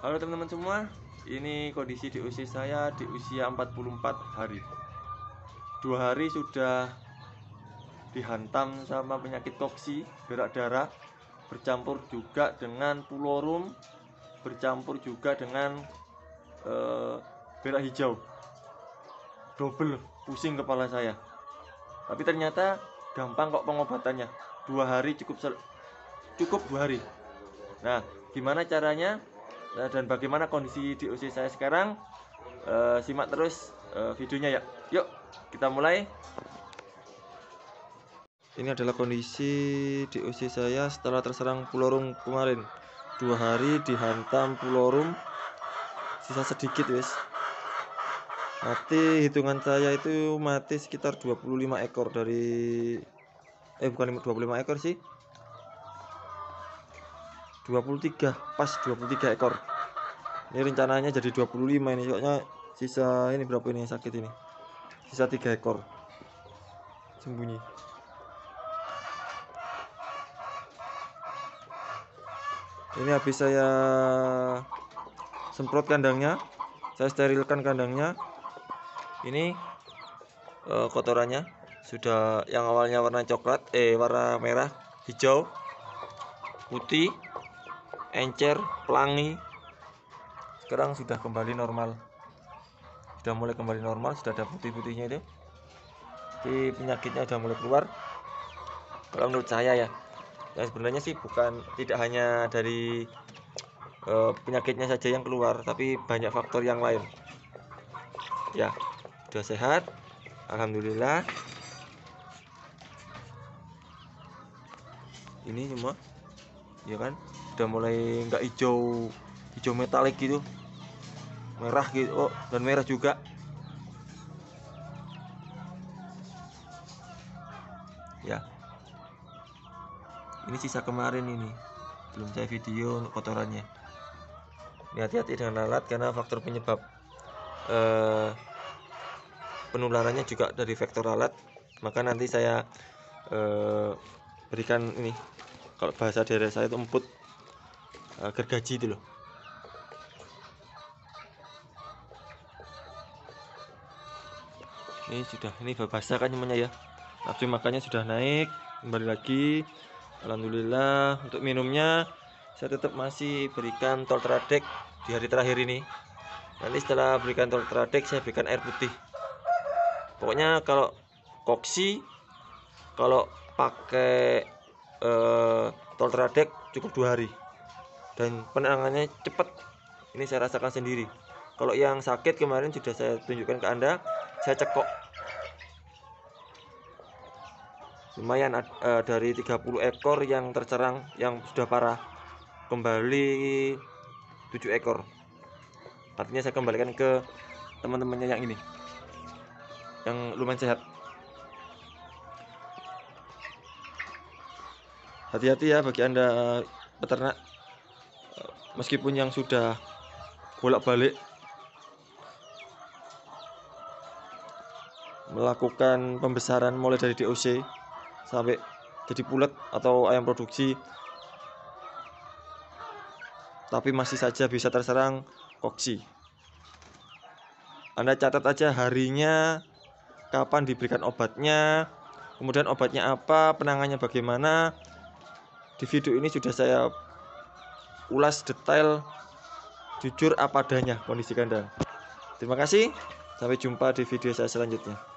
Halo teman-teman semua, ini kondisi di usia saya di usia 44 hari. Dua hari sudah dihantam sama penyakit koksi, berak darah, bercampur juga dengan pulorum, bercampur juga dengan e, eh, berak hijau. Double pusing kepala saya. Tapi ternyata gampang kok pengobatannya. Dua hari cukup cukup dua hari. Nah, gimana caranya? Eh, dan bagaimana kondisi DOC saya sekarang uh, simak terus uh, videonya ya yuk kita mulai ini adalah kondisi DOC saya setelah terserang pulorum kemarin dua hari dihantam pulorum sisa sedikit wis mati hitungan saya itu mati sekitar 25 ekor dari eh bukan 25 ekor sih 23 pas 23 ekor ini rencananya jadi 25 ini soalnya sisa ini berapa ini yang sakit ini sisa 3 ekor sembunyi ini habis saya semprot kandangnya saya sterilkan kandangnya ini e, kotorannya sudah yang awalnya warna coklat eh warna merah hijau putih encer, pelangi. Sekarang sudah kembali normal. Sudah mulai kembali normal, sudah ada putih-putihnya itu. Jadi penyakitnya sudah mulai keluar. Kalau menurut saya ya, ya sebenarnya sih bukan tidak hanya dari e, penyakitnya saja yang keluar, tapi banyak faktor yang lain. Ya, sudah sehat, alhamdulillah. Ini cuma ya kan udah mulai nggak hijau hijau metalik gitu merah gitu oh, dan merah juga ya ini sisa kemarin ini belum saya video kotorannya ini hati-hati dengan lalat karena faktor penyebab eh, penularannya juga dari vektor lalat maka nanti saya eh, berikan ini kalau bahasa daerah saya itu emput eh, gergaji itu loh ini sudah ini bahasa kan semuanya ya Tapi makannya sudah naik kembali lagi Alhamdulillah untuk minumnya saya tetap masih berikan toltradek di hari terakhir ini nanti setelah berikan toltradek saya berikan air putih pokoknya kalau koksi kalau pakai Eh, tol Tradek cukup dua hari dan penanganannya cepat ini saya rasakan sendiri kalau yang sakit kemarin sudah saya tunjukkan ke anda saya cekok lumayan e, dari 30 ekor yang tercerang yang sudah parah kembali 7 ekor artinya saya kembalikan ke teman-temannya yang ini yang lumayan sehat hati-hati ya bagi anda eh, peternak eh, meskipun yang sudah bolak-balik melakukan pembesaran mulai dari DOC sampai jadi pulet atau ayam produksi tapi masih saja bisa terserang koksi Anda catat aja harinya kapan diberikan obatnya kemudian obatnya apa penangannya bagaimana di video ini sudah saya ulas detail jujur apa adanya kondisi kandang. Terima kasih, sampai jumpa di video saya selanjutnya.